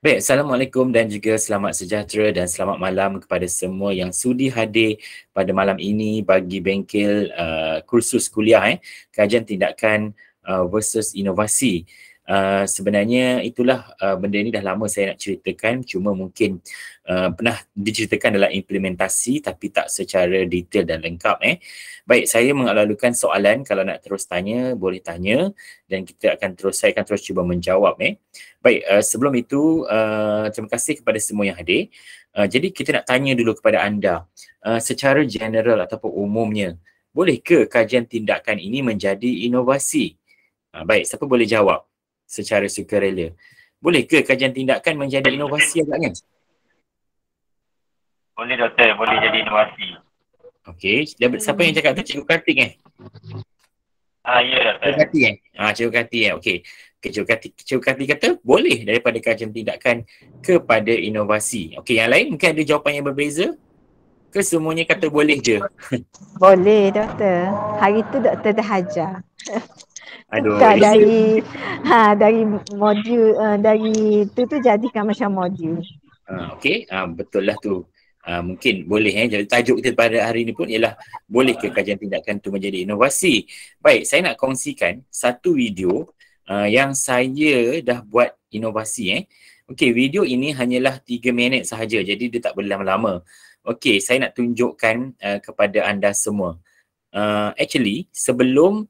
Baik, Assalamualaikum dan juga selamat sejahtera dan selamat malam kepada semua yang sudi hadir pada malam ini bagi bengkel uh, kursus kuliah eh, kajian tindakan uh, versus inovasi. Uh, sebenarnya itulah uh, benda ini dah lama saya nak ceritakan cuma mungkin uh, pernah diceritakan dalam implementasi tapi tak secara detail dan lengkap eh. Baik saya mengalalukan soalan kalau nak terus tanya boleh tanya dan kita akan terus saya akan terus cuba menjawab eh. Baik uh, sebelum itu uh, terima kasih kepada semua yang hadir. Uh, jadi kita nak tanya dulu kepada anda uh, secara general ataupun umumnya boleh ke kajian tindakan ini menjadi inovasi? Uh, baik siapa boleh jawab? secara sukarela. Boleh ke kajian tindakan menjadi inovasi agaknya? Kan? Boleh doktor, boleh jadi inovasi. Okey, siapa yang cakap tu Cikgu Kartik eh? Ah, ya doktor. Cikgu Kartik eh? Ah, Cikgu Kartik eh, okey. Cikgu Kartik, Cikgu Kartik kata boleh daripada kajian tindakan kepada inovasi. Okey, yang lain mungkin ada jawapan yang berbeza? Ke semuanya kata boleh je? Boleh doktor. Hari tu doktor dah hajar. Aduh. Tak, dari ha dari modul uh, eh, dari tu tu jadikan macam modul. Ha uh, okey, uh, betul lah tu. Uh, mungkin boleh eh jadi tajuk kita pada hari ini pun ialah boleh ke kajian tindakan tu menjadi inovasi. Baik, saya nak kongsikan satu video uh, yang saya dah buat inovasi eh. Okey, video ini hanyalah tiga minit sahaja. Jadi dia tak berlama-lama. Okey, saya nak tunjukkan uh, kepada anda semua. Uh, actually, sebelum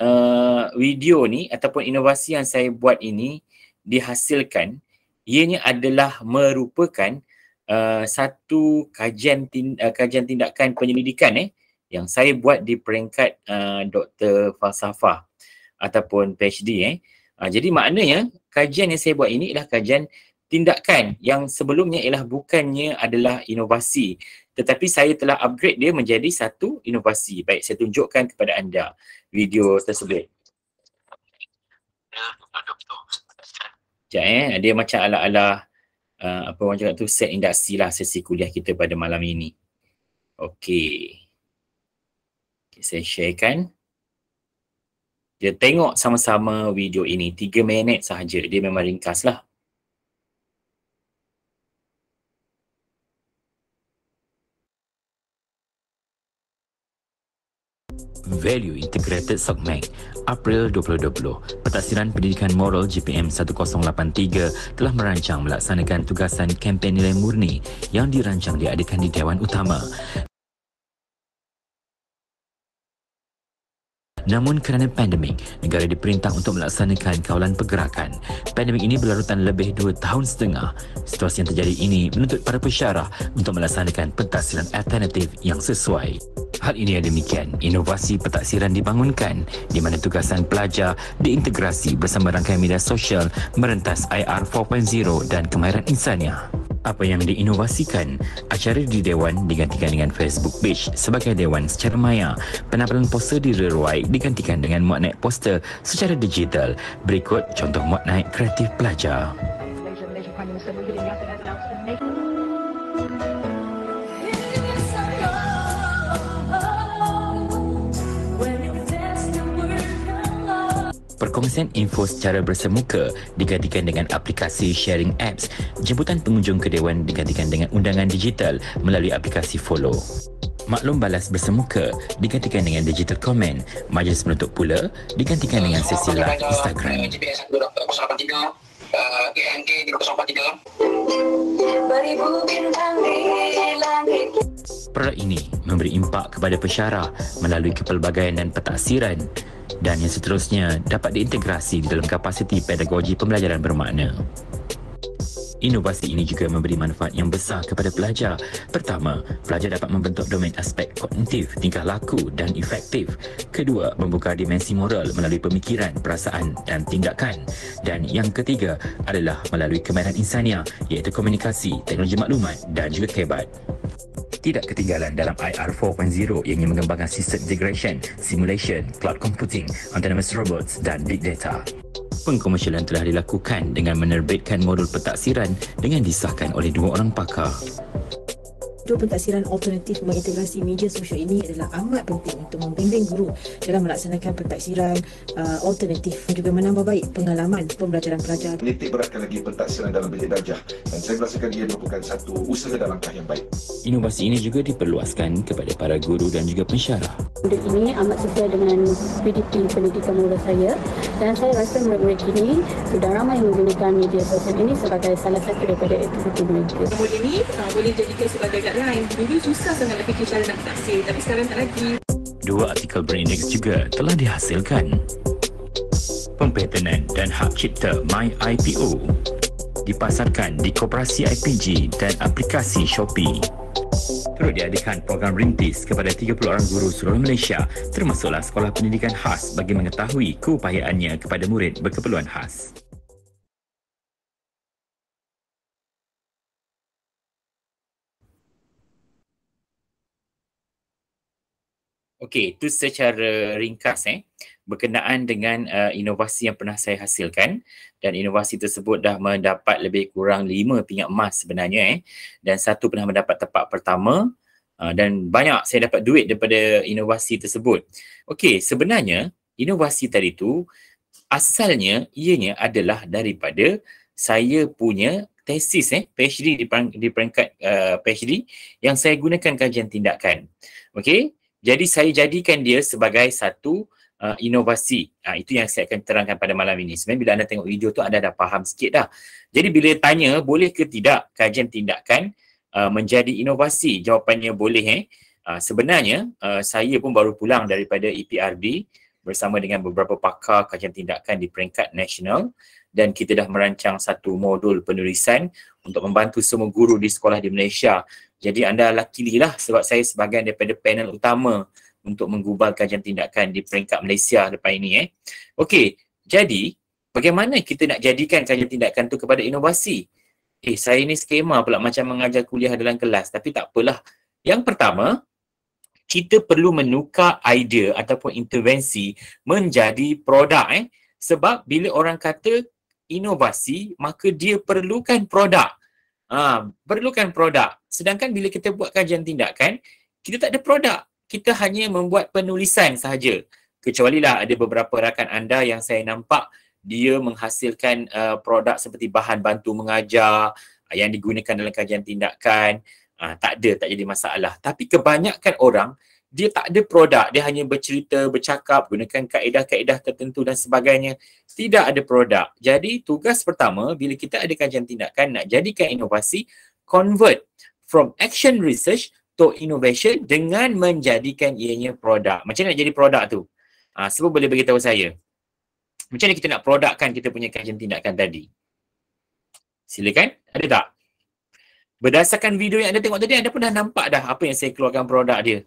Uh, video ni ataupun inovasi yang saya buat ini dihasilkan ianya adalah merupakan uh, satu kajian tindakan, uh, kajian tindakan penyelidikan eh yang saya buat di peringkat uh, Dr. Falsafah ataupun PhD eh. Uh, jadi maknanya kajian yang saya buat ini adalah kajian tindakan yang sebelumnya ialah bukannya adalah inovasi tetapi saya telah upgrade dia menjadi satu inovasi. Baik, saya tunjukkan kepada anda video tersebut. Sekejap eh, dia macam ala-ala uh, apa orang cakap tu set induksi lah sesi kuliah kita pada malam ini. Okey. Okay, saya sharekan. Dia tengok sama-sama video ini. tiga minit sahaja. Dia memang ringkas lah. Value Integrated Sogmek April 2020. Pertaksiran Pendidikan Moral GPM 1083 telah merancang melaksanakan tugasan kempen nilai murni yang dirancang diadakan di Dewan Utama. Namun kerana pandemik, negara diperintah untuk melaksanakan kawalan pergerakan. Pandemik ini berlarutan lebih 2 tahun setengah. Situasi yang terjadi ini menuntut para pesyarah untuk melaksanakan pentasiran alternatif yang sesuai. Hal ini yang demikian, inovasi petaksiran dibangunkan di mana tugasan pelajar diintegrasi bersama rangkaian media sosial merentas IR 4.0 dan kemahiran insannya. Apa yang diinovasikan, acara di Dewan digantikan dengan Facebook page sebagai Dewan secara maya. Penampilan poster di Rewai digantikan dengan muat naik poster secara digital. Berikut contoh muat naik kreatif pelajar. perkongsian info secara bersemuka digantikan dengan aplikasi sharing apps, jemputan pengunjung ke dewan digantikan dengan undangan digital melalui aplikasi follow. Maklum balas bersemuka digantikan dengan digital comment, majlis penutup pula digantikan dengan sesi live Instagram. GNG di 043. Beribu bintang di langit. Produk ini memberi impak kepada pesyarah melalui kepelbagaian dan petaksiran dan yang seterusnya dapat diintegrasi dalam kapasiti pedagogi pembelajaran bermakna. Inovasi ini juga memberi manfaat yang besar kepada pelajar. Pertama, pelajar dapat membentuk domain aspek kognitif, tingkah laku dan efektif. Kedua, membuka dimensi moral melalui pemikiran, perasaan dan tindakan. Dan yang ketiga adalah melalui kemahiran insania iaitu komunikasi, teknologi maklumat dan juga kebat tidak ketinggalan dalam IR 4.0 yang ingin mengembangkan sistem integration, simulation, cloud computing, autonomous robots dan big data pengkomersialan telah dilakukan dengan menerbitkan modul petaksiran dengan disahkan oleh dua orang pakar struktur pentaksiran alternatif mengintegrasi media sosial ini adalah amat penting untuk membimbing guru dalam melaksanakan pentaksiran uh, alternatif dan juga menambah baik pengalaman pembelajaran pelajar. Menitik beratkan lagi pentaksiran dalam bilik darjah dan saya merasakan ia merupakan satu usaha dalam langkah yang baik. Inovasi ini juga diperluaskan kepada para guru dan juga pensyarah. Budak ini amat sesuai dengan PDP pendidikan mula saya dan saya rasa murid-murid ini sudah ramai menggunakan media sosial ini sebagai salah satu daripada aktiviti mereka. Kemudian ini uh, boleh jadikan sebagai Dulu susah sangat nak fikir cara nak taksir tapi sekarang tak lagi. Dua artikel Brainix juga telah dihasilkan. Pempetenan dan hak cipta My IPO dipasarkan di koperasi IPG dan aplikasi Shopee. Turut diadakan program rintis kepada 30 orang guru seluruh Malaysia termasuklah sekolah pendidikan khas bagi mengetahui keupayaannya kepada murid berkeperluan khas. Okey, itu secara ringkas eh berkenaan dengan uh, inovasi yang pernah saya hasilkan dan inovasi tersebut dah mendapat lebih kurang lima pingat emas sebenarnya eh dan satu pernah mendapat tempat pertama uh, dan banyak saya dapat duit daripada inovasi tersebut. Okey, sebenarnya inovasi tadi tu asalnya ianya adalah daripada saya punya tesis eh PhD di, di peringkat uh, PhD yang saya gunakan kajian tindakan. Okey, jadi saya jadikan dia sebagai satu uh, inovasi. Uh, itu yang saya akan terangkan pada malam ini. Sebenarnya bila anda tengok video tu anda dah faham sikit dah. Jadi bila tanya boleh ke tidak kajian tindakan uh, menjadi inovasi? Jawapannya boleh eh. Uh, sebenarnya uh, saya pun baru pulang daripada EPRB bersama dengan beberapa pakar kajian tindakan di peringkat nasional dan kita dah merancang satu modul penulisan untuk membantu semua guru di sekolah di Malaysia jadi anda luckily lah sebab saya sebahagian daripada panel utama untuk menggubal kajian tindakan di peringkat Malaysia lepas ini eh. Okey, jadi bagaimana kita nak jadikan kajian tindakan tu kepada inovasi? Eh, saya ni skema pula macam mengajar kuliah dalam kelas tapi tak apalah. Yang pertama, kita perlu menukar idea ataupun intervensi menjadi produk eh. Sebab bila orang kata inovasi, maka dia perlukan produk. ha, perlukan produk. Sedangkan bila kita buat kajian tindakan, kita tak ada produk. Kita hanya membuat penulisan sahaja. Kecuali lah ada beberapa rakan anda yang saya nampak dia menghasilkan uh, produk seperti bahan bantu mengajar uh, yang digunakan dalam kajian tindakan. Uh, ah, tak ada, tak jadi masalah. Tapi kebanyakan orang, dia tak ada produk. Dia hanya bercerita, bercakap, gunakan kaedah-kaedah tertentu dan sebagainya. Tidak ada produk. Jadi tugas pertama bila kita ada kajian tindakan nak jadikan inovasi, convert from action research to innovation dengan menjadikan ianya produk. Macam mana nak jadi produk tu? Ha, ah, siapa boleh beritahu saya? Macam mana kita nak produkkan kita punya kajian tindakan tadi? Silakan. Ada tak? Berdasarkan video yang anda tengok tadi, anda pun dah nampak dah apa yang saya keluarkan produk dia.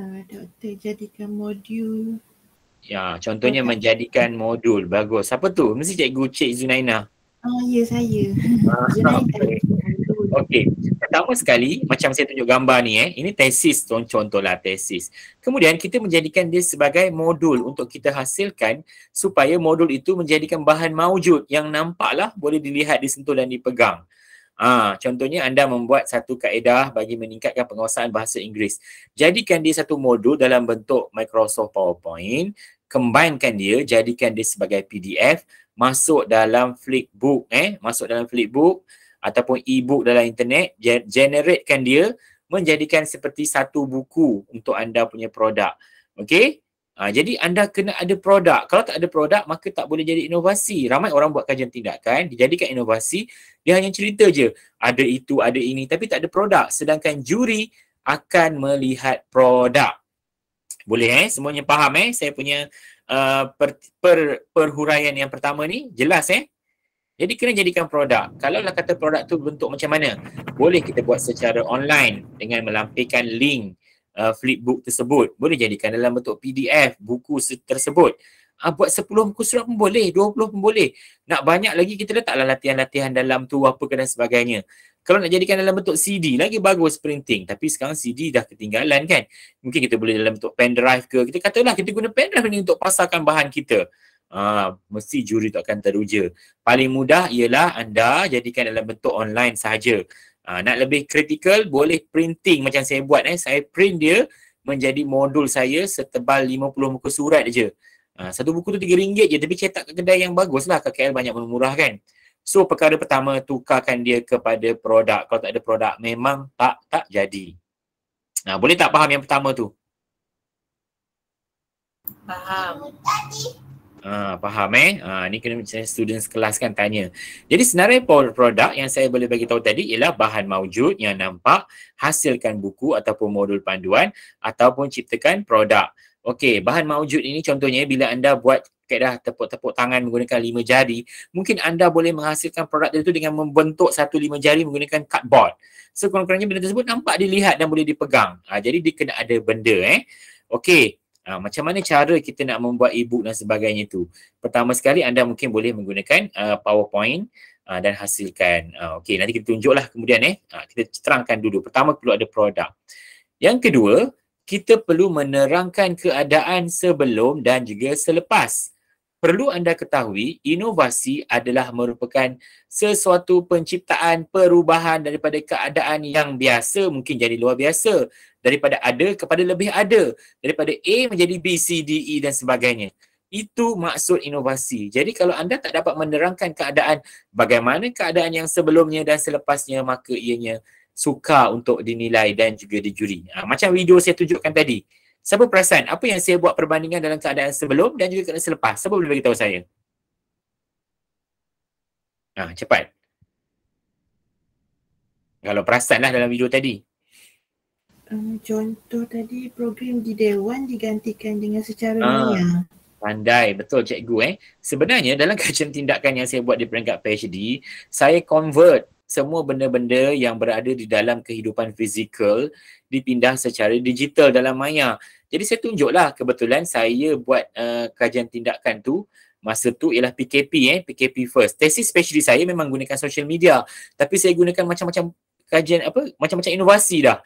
Uh, doktor, jadikan modul. Ya, contohnya Bukan. menjadikan modul. Bagus. Siapa tu? Mesti cikgu Cik Zunaina. Oh, ya saya. Uh, Zunaina. Okay. Okey. Pertama sekali, macam saya tunjuk gambar ni eh. Ini tesis contoh lah tesis. Kemudian kita menjadikan dia sebagai modul untuk kita hasilkan supaya modul itu menjadikan bahan maujud yang nampaklah boleh dilihat, disentuh dan dipegang. ha, contohnya anda membuat satu kaedah bagi meningkatkan penguasaan bahasa Inggeris. Jadikan dia satu modul dalam bentuk Microsoft PowerPoint, kembangkan dia, jadikan dia sebagai PDF, masuk dalam Flipbook eh, masuk dalam Flipbook ataupun e-book dalam internet generatekan dia menjadikan seperti satu buku untuk anda punya produk okey ha, jadi anda kena ada produk kalau tak ada produk maka tak boleh jadi inovasi ramai orang buat kajian tindakan dijadikan inovasi dia hanya cerita je ada itu ada ini tapi tak ada produk sedangkan juri akan melihat produk boleh eh semuanya faham eh saya punya uh, per, per perhuraian yang pertama ni jelas eh jadi kena jadikan produk. Kalau lah kata produk tu bentuk macam mana, boleh kita buat secara online dengan melampirkan link uh, flipbook tersebut. Boleh jadikan dalam bentuk PDF buku tersebut. Uh, buat 10 muka surat pun boleh, 20 pun boleh. Nak banyak lagi kita letaklah latihan-latihan dalam tu apa ke dan sebagainya. Kalau nak jadikan dalam bentuk CD, lagi bagus printing. Tapi sekarang CD dah ketinggalan kan. Mungkin kita boleh dalam bentuk pendrive ke. Kita katalah kita guna pendrive ni untuk pasarkan bahan kita. Ah, mesti juri tu akan teruja. Paling mudah ialah anda jadikan dalam bentuk online sahaja. Ah, nak lebih kritikal boleh printing macam saya buat eh. Saya print dia menjadi modul saya setebal 50 muka surat je. Ah, satu buku tu RM3 je tapi cetak ke kedai yang bagus lah. KKL banyak murah kan. So perkara pertama tukarkan dia kepada produk. Kalau tak ada produk memang tak tak jadi. Nah, boleh tak faham yang pertama tu? Faham. Uh, faham eh? Uh, ni kena macam student kelas kan tanya. Jadi senarai produk yang saya boleh bagi tahu tadi ialah bahan maujud yang nampak hasilkan buku ataupun modul panduan ataupun ciptakan produk. Okey, bahan maujud ini contohnya bila anda buat kaedah tepuk-tepuk tangan menggunakan lima jari, mungkin anda boleh menghasilkan produk itu dengan membentuk satu lima jari menggunakan cardboard. So, kurang-kurangnya benda tersebut nampak dilihat dan boleh dipegang. Uh, jadi, dia kena ada benda eh. Okey, Ha, macam mana cara kita nak membuat ebook dan sebagainya tu? Pertama sekali anda mungkin boleh menggunakan uh, PowerPoint uh, dan hasilkan. Uh, Okey, nanti kita tunjuklah kemudian eh. Uh, kita terangkan dulu. Pertama perlu ada produk. Yang kedua, kita perlu menerangkan keadaan sebelum dan juga selepas. Perlu anda ketahui, inovasi adalah merupakan sesuatu penciptaan perubahan daripada keadaan yang biasa mungkin jadi luar biasa daripada ada kepada lebih ada daripada A menjadi B C D E dan sebagainya itu maksud inovasi. Jadi kalau anda tak dapat menerangkan keadaan bagaimana keadaan yang sebelumnya dan selepasnya maka ianya sukar untuk dinilai dan juga dijuri. Ha, macam video saya tunjukkan tadi. Siapa perasan apa yang saya buat perbandingan dalam keadaan sebelum dan juga keadaan selepas? Siapa boleh beritahu saya? Ha, cepat. Kalau perasanlah dalam video tadi contoh tadi program di Dewan digantikan dengan secara ah. Uh. Pandai, betul cikgu eh. Sebenarnya dalam kajian tindakan yang saya buat di peringkat PhD, saya convert semua benda-benda yang berada di dalam kehidupan fizikal dipindah secara digital dalam maya. Jadi saya tunjuklah kebetulan saya buat uh, eh, kajian tindakan tu masa tu ialah PKP eh, PKP first. Tesis PhD saya memang gunakan social media tapi saya gunakan macam-macam kajian apa, macam-macam inovasi dah.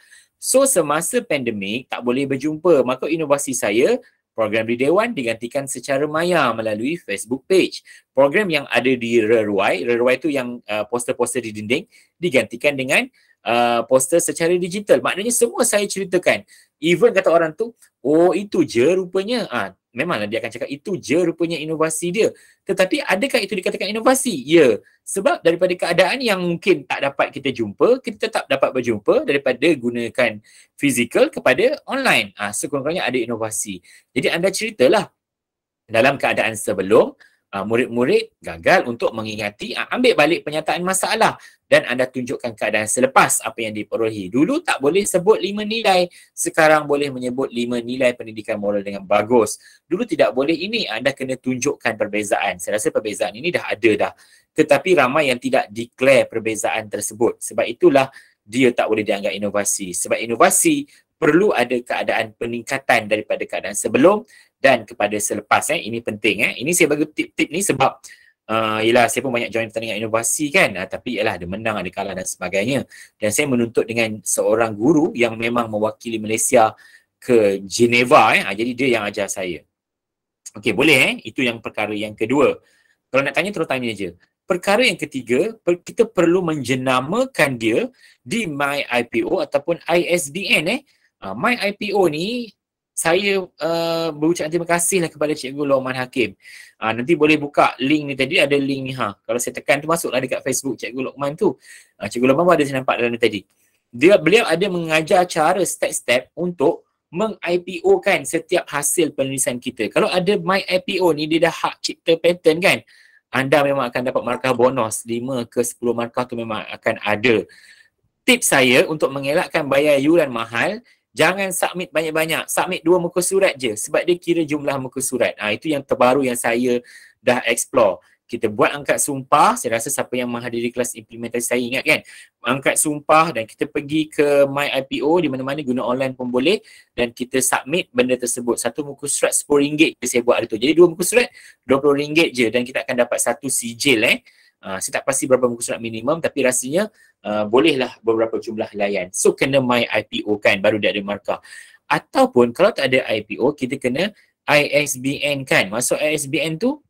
So semasa pandemik tak boleh berjumpa maka inovasi saya program di Dewan digantikan secara maya melalui Facebook page. Program yang ada di reruai, reruai tu yang uh, poster-poster di dinding digantikan dengan uh, poster secara digital. Maknanya semua saya ceritakan. Even kata orang tu, oh itu je rupanya. Ah, memanglah dia akan cakap itu je rupanya inovasi dia. Tetapi adakah itu dikatakan inovasi? Ya. Sebab daripada keadaan yang mungkin tak dapat kita jumpa, kita tetap dapat berjumpa daripada gunakan fizikal kepada online. Ha, sekurang-kurangnya ada inovasi. Jadi anda ceritalah dalam keadaan sebelum, Ah, murid-murid gagal untuk mengingati ah, ambil balik penyataan masalah dan anda tunjukkan keadaan selepas apa yang diperolehi. Dulu tak boleh sebut lima nilai, sekarang boleh menyebut lima nilai pendidikan moral dengan bagus. Dulu tidak boleh ini, anda kena tunjukkan perbezaan. Saya rasa perbezaan ini dah ada dah. Tetapi ramai yang tidak declare perbezaan tersebut. Sebab itulah dia tak boleh dianggap inovasi. Sebab inovasi perlu ada keadaan peningkatan daripada keadaan sebelum dan kepada selepas eh ini penting eh ini saya bagi tip-tip ni sebab uh, yalah saya pun banyak join pertandingan inovasi kan uh, tapi ialah ada menang ada kalah dan sebagainya dan saya menuntut dengan seorang guru yang memang mewakili Malaysia ke Geneva eh uh, jadi dia yang ajar saya okey boleh eh itu yang perkara yang kedua kalau nak tanya terus tanya je perkara yang ketiga per- kita perlu menjenamakan dia di MyIPO ataupun ISBN eh uh, my IPO ni saya uh, berucap terima kasih lah kepada Cikgu Loman Hakim. Uh, nanti boleh buka link ni tadi ada link ni ha. Kalau saya tekan tu masuklah dekat Facebook Cikgu Loman tu. Uh, Cikgu Loman ada saya nampak dalam ni tadi. Dia beliau ada mengajar cara step-step untuk meng-IPO-kan setiap hasil penulisan kita. Kalau ada my IPO ni dia dah hak cipta patent kan. Anda memang akan dapat markah bonus 5 ke 10 markah tu memang akan ada. Tips saya untuk mengelakkan bayar yuran mahal Jangan submit banyak-banyak. Submit dua muka surat je sebab dia kira jumlah muka surat. Ha, itu yang terbaru yang saya dah explore. Kita buat angkat sumpah. Saya rasa siapa yang menghadiri kelas implementasi saya ingat kan. Angkat sumpah dan kita pergi ke My IPO di mana-mana guna online pun boleh. Dan kita submit benda tersebut. Satu muka surat RM10 je saya buat hari tu. Jadi dua muka surat RM20 je dan kita akan dapat satu sijil eh. Ah, saya tak pasti berapa muka surat minimum tapi rasanya uh, bolehlah beberapa jumlah layan. So kena my IPO kan baru dia ada markah. Ataupun kalau tak ada IPO kita kena ISBN kan. Masuk ISBN tu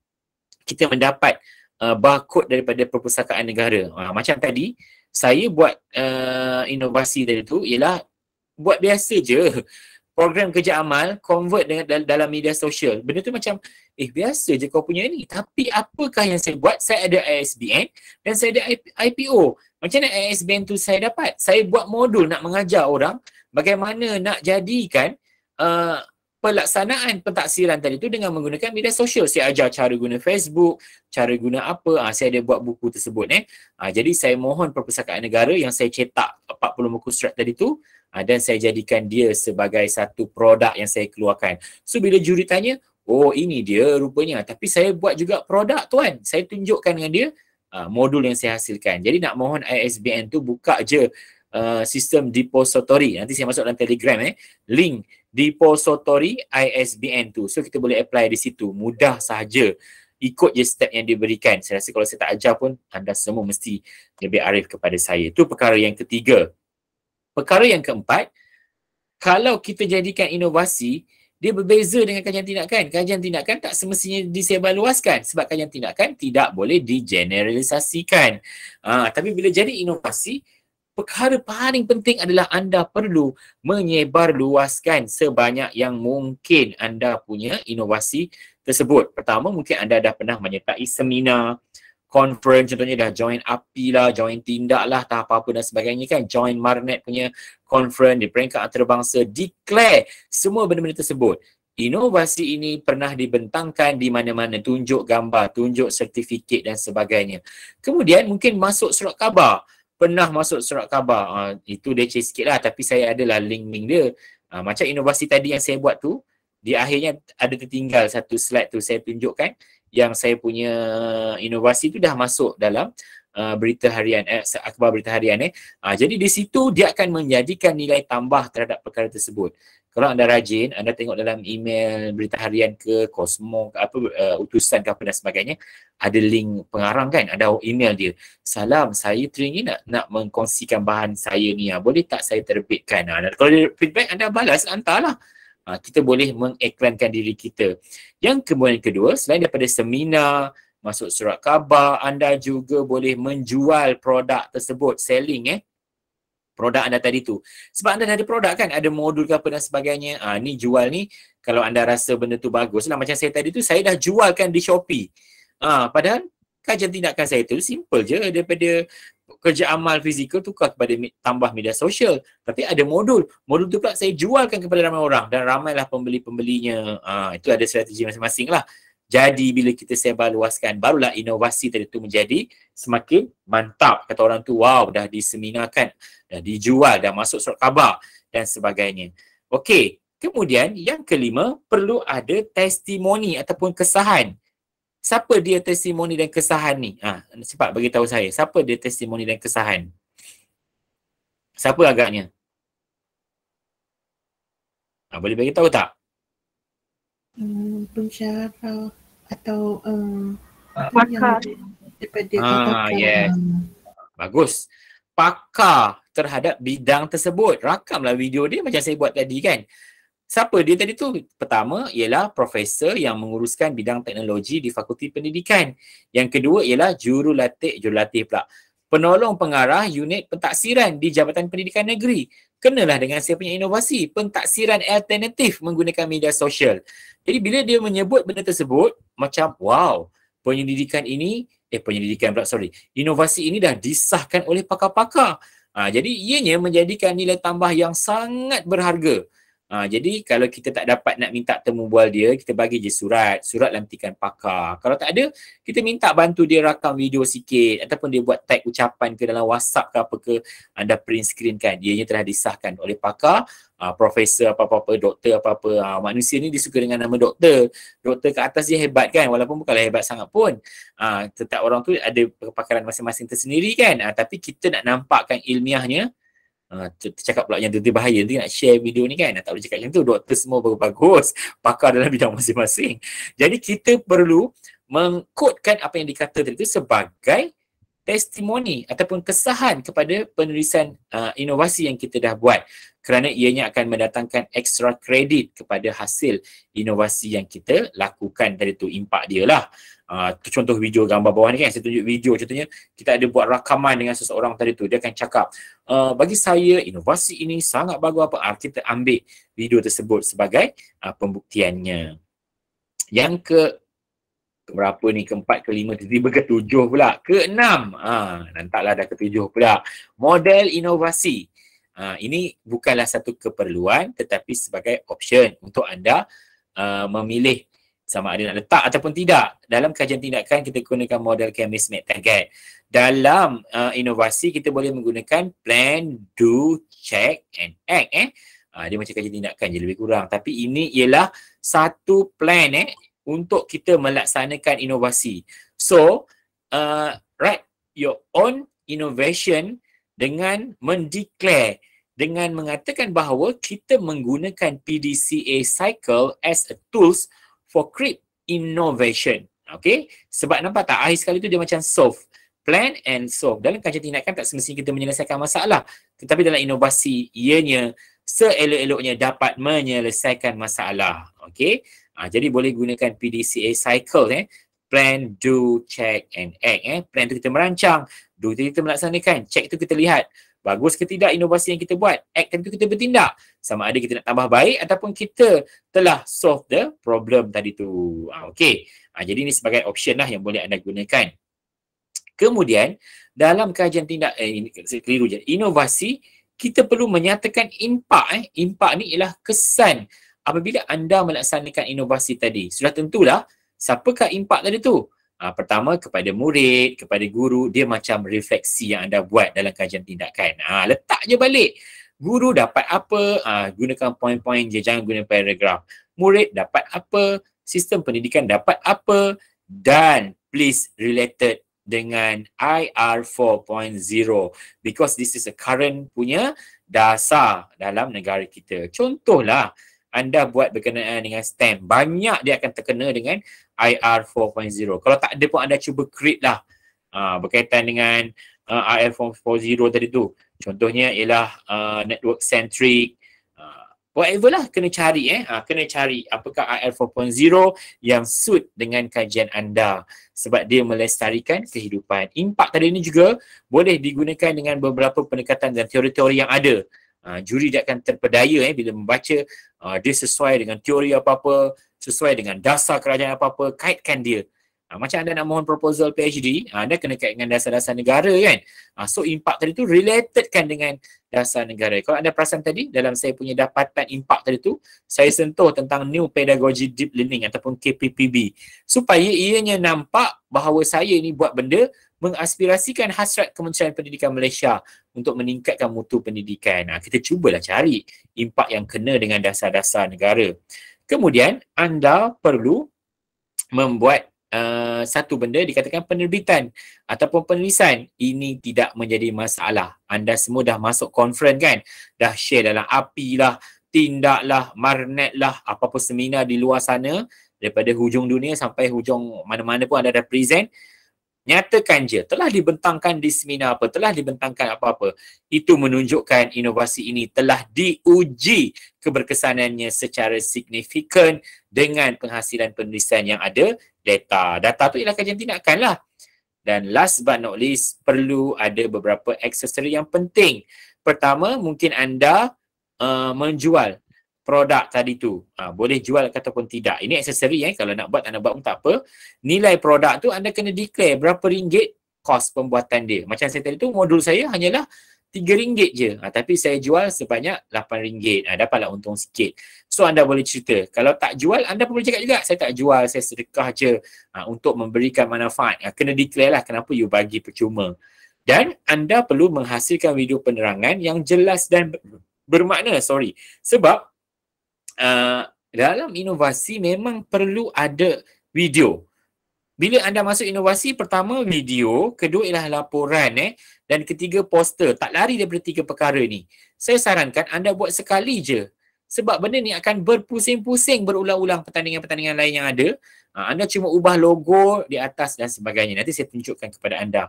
kita mendapat uh, barcode daripada perpustakaan negara. Uh, macam tadi saya buat uh, inovasi dari tu ialah buat biasa je program kerja amal convert dengan dalam media sosial. Benda tu macam eh biasa je kau punya ni. Tapi apakah yang saya buat? Saya ada ISBN dan saya ada IPO. Macam mana ISBN tu saya dapat? Saya buat modul nak mengajar orang bagaimana nak jadikan uh, pelaksanaan pentaksiran tadi tu dengan menggunakan media sosial. Saya ajar cara guna Facebook, cara guna apa, ha, saya ada buat buku tersebut. Eh. Ha, jadi saya mohon perpustakaan negara yang saya cetak 40 muka surat tadi tu ha, dan saya jadikan dia sebagai satu produk yang saya keluarkan. So bila juri tanya, oh ini dia rupanya. Tapi saya buat juga produk tuan. Saya tunjukkan dengan dia ha, modul yang saya hasilkan. Jadi nak mohon ISBN tu buka je Uh, sistem depository. Nanti saya masuk dalam telegram eh. Link depository ISBN tu. So kita boleh apply di situ. Mudah sahaja. Ikut je step yang diberikan. Saya rasa kalau saya tak ajar pun anda semua mesti lebih arif kepada saya. Itu perkara yang ketiga. Perkara yang keempat, kalau kita jadikan inovasi, dia berbeza dengan kajian tindakan. Kajian tindakan tak semestinya disebaluaskan sebab kajian tindakan tidak boleh digeneralisasikan. Ha, tapi bila jadi inovasi, perkara paling penting adalah anda perlu menyebar luaskan sebanyak yang mungkin anda punya inovasi tersebut. Pertama, mungkin anda dah pernah menyertai seminar, conference contohnya dah join API lah, join tindak lah, tak apa-apa dan sebagainya kan. Join Marnet punya conference di peringkat antarabangsa, declare semua benda-benda tersebut. Inovasi ini pernah dibentangkan di mana-mana, tunjuk gambar, tunjuk sertifikat dan sebagainya. Kemudian mungkin masuk surat khabar, pernah masuk surat khabar. Uh, itu leceh sikit lah tapi saya adalah link-link dia. Uh, macam inovasi tadi yang saya buat tu, di akhirnya ada tertinggal satu slide tu saya tunjukkan yang saya punya inovasi tu dah masuk dalam uh, berita harian, eh, akhbar berita harian eh. Uh, jadi di situ dia akan menjadikan nilai tambah terhadap perkara tersebut kalau anda rajin anda tengok dalam email berita harian ke Cosmo ke apa uh, utusan ke apa dan sebagainya ada link pengarang kan ada email dia salam saya teringin nak nak mengkongsikan bahan saya ni ya. boleh tak saya terbitkan ha. kalau dia feedback anda balas hantarlah ha, kita boleh mengiklankan diri kita yang kemudian kedua selain daripada seminar masuk surat khabar anda juga boleh menjual produk tersebut selling eh produk anda tadi tu. Sebab anda dah ada produk kan, ada modul ke apa dan sebagainya. Ah ni jual ni kalau anda rasa benda tu bagus lah macam saya tadi tu saya dah jualkan di Shopee. Ah padahal kajian tindakan saya tu simple je daripada kerja amal fizikal tukar kepada tambah media sosial. Tapi ada modul. Modul tu pula saya jualkan kepada ramai orang dan ramailah pembeli-pembelinya. Ah itu ada strategi masing-masing lah. Jadi bila kita sebar luaskan barulah inovasi tadi tu menjadi semakin mantap. Kata orang tu wow dah diseminarkan, dah dijual, dah masuk surat khabar dan sebagainya. Okey, kemudian yang kelima perlu ada testimoni ataupun kesahan. Siapa dia testimoni dan kesahan ni? Ah, ha, cepat bagi tahu saya. Siapa dia testimoni dan kesahan? Siapa agaknya? Ha, boleh bagi tahu tak? um, atau um, pakar ah, yes. Bagus. Pakar terhadap bidang tersebut. Rakamlah video dia macam saya buat tadi kan. Siapa dia tadi tu? Pertama ialah profesor yang menguruskan bidang teknologi di Fakulti Pendidikan. Yang kedua ialah jurulatih, jurulatih pula. Penolong pengarah unit pentaksiran di Jabatan Pendidikan Negeri kenalah dengan saya punya inovasi pentaksiran alternatif menggunakan media sosial. Jadi bila dia menyebut benda tersebut macam wow, penyelidikan ini eh penyelidikan pula sorry, inovasi ini dah disahkan oleh pakar-pakar. Ha, jadi ianya menjadikan nilai tambah yang sangat berharga. Ha, jadi kalau kita tak dapat nak minta temu bual dia, kita bagi je surat. Surat lantikan pakar. Kalau tak ada, kita minta bantu dia rakam video sikit ataupun dia buat tag ucapan ke dalam WhatsApp ke apa ke anda print screen kan. Ianya telah disahkan oleh pakar, ha, profesor apa-apa, doktor apa-apa. Ha, manusia ni disuka dengan nama doktor. Doktor ke atas dia hebat kan walaupun bukanlah hebat sangat pun. Ha, tetap orang tu ada kepakaran masing-masing tersendiri kan. Ha, tapi kita nak nampakkan ilmiahnya, Uh, tercakap pula yang tu bahaya nanti nak share video ni kan tak boleh cakap macam tu doktor semua baru bagus pakar dalam bidang masing-masing jadi kita perlu mengkodkan apa yang dikata tadi tu sebagai testimoni ataupun kesahan kepada penulisan uh, inovasi yang kita dah buat kerana ianya akan mendatangkan extra credit kepada hasil inovasi yang kita lakukan tadi tu impak dia lah. Uh, contoh video gambar bawah ni kan, saya tunjuk video contohnya kita ada buat rakaman dengan seseorang tadi tu, dia akan cakap uh, bagi saya inovasi ini sangat bagus apa, uh, kita ambil video tersebut sebagai uh, pembuktiannya. Yang ke berapa ni, keempat, kelima, tiba-tiba ketujuh pula, keenam, uh, nantaklah dah ketujuh pula. Model inovasi. Uh, ini bukanlah satu keperluan tetapi sebagai option untuk anda uh, memilih sama ada nak letak ataupun tidak. Dalam kajian tindakan kita gunakan model chemist make target. Dalam uh, inovasi kita boleh menggunakan plan, do, check and act eh. Uh, dia macam kajian tindakan je lebih kurang tapi ini ialah satu plan eh untuk kita melaksanakan inovasi. So, uh, write your own innovation dengan mendeklar dengan mengatakan bahawa kita menggunakan PDCA cycle as a tools for create innovation. Okay? Sebab nampak tak akhir sekali tu dia macam solve. Plan and solve. Dalam kajian tindakan tak semestinya kita menyelesaikan masalah. Tetapi dalam inovasi ianya seelok-eloknya dapat menyelesaikan masalah. Okay? Ha, jadi boleh gunakan PDCA cycle eh, plan, do, check and act. Eh. Plan tu kita merancang, do tu kita melaksanakan, check tu kita lihat. Bagus ke tidak inovasi yang kita buat, act tu kita bertindak. Sama ada kita nak tambah baik ataupun kita telah solve the problem tadi tu. Ah, okay, ha, ah, jadi ni sebagai option lah yang boleh anda gunakan. Kemudian, dalam kajian tindak, eh, keliru je, inovasi, kita perlu menyatakan impak. Eh. Impak ni ialah kesan apabila anda melaksanakan inovasi tadi. Sudah tentulah, siapakah impak tadi tu? Uh, pertama kepada murid, kepada guru, dia macam refleksi yang anda buat dalam kajian tindakan. Ah letak je balik. Guru dapat apa? Ah gunakan poin-poin je jangan guna paragraf. Murid dapat apa? Sistem pendidikan dapat apa? Dan please related dengan IR 4.0 because this is a current punya dasar dalam negara kita. Contohlah anda buat berkenaan dengan stem banyak dia akan terkena dengan IR 4.0. Kalau tak ada pun anda cuba create lah uh, berkaitan dengan uh, IR 4.0 tadi tu. Contohnya ialah uh, network centric. Uh, whatever lah kena cari eh. Uh, kena cari apakah IR 4.0 yang suit dengan kajian anda. Sebab dia melestarikan kehidupan. Impact tadi ni juga boleh digunakan dengan beberapa pendekatan dan teori-teori yang ada. Ha, juri dia akan terpedaya eh, bila membaca uh, dia sesuai dengan teori apa-apa, sesuai dengan dasar kerajaan apa-apa, kaitkan dia Ha, macam anda nak mohon proposal PhD, ha, ah, anda kena kait dengan dasar-dasar negara kan. Ha, so impact tadi tu related kan dengan dasar negara. Kalau anda perasan tadi dalam saya punya dapatan impact tadi tu, saya sentuh tentang New Pedagogy Deep Learning ataupun KPPB. Supaya ianya nampak bahawa saya ni buat benda mengaspirasikan hasrat Kementerian Pendidikan Malaysia untuk meningkatkan mutu pendidikan. Ha, kita cubalah cari impak yang kena dengan dasar-dasar negara. Kemudian anda perlu membuat Ah, satu benda dikatakan penerbitan ataupun penulisan ini tidak menjadi masalah. Anda semua dah masuk conference kan? Dah share dalam api lah, tindak lah, marnet lah, apa-apa seminar di luar sana daripada hujung dunia sampai hujung mana-mana pun anda dah present nyatakan je telah dibentangkan di seminar apa telah dibentangkan apa-apa itu menunjukkan inovasi ini telah diuji keberkesanannya secara signifikan dengan penghasilan penulisan yang ada data. Data tu ialah kajian tindakan lah. Dan last but not least, perlu ada beberapa aksesori yang penting. Pertama, mungkin anda uh, menjual produk tadi tu. Uh, boleh jual ataupun tidak. Ini aksesori eh. Kalau nak buat, anda buat pun tak apa. Nilai produk tu anda kena declare berapa ringgit kos pembuatan dia. Macam saya tadi tu, modul saya hanyalah RM3 je. Ha, tapi saya jual sebanyak RM8. Ha, dapatlah untung sikit. So anda boleh cerita. Kalau tak jual, anda pun boleh cakap juga. Saya tak jual, saya sedekah je ha, untuk memberikan manfaat. Ha, kena declare lah kenapa you bagi percuma. Dan anda perlu menghasilkan video penerangan yang jelas dan bermakna. Sorry. Sebab uh, dalam inovasi memang perlu ada video. Bila anda masuk inovasi, pertama video, kedua ialah laporan eh, dan ketiga poster. Tak lari daripada tiga perkara ni. Saya sarankan anda buat sekali je. Sebab benda ni akan berpusing-pusing berulang-ulang pertandingan-pertandingan lain yang ada. Ha, anda cuma ubah logo di atas dan sebagainya. Nanti saya tunjukkan kepada anda.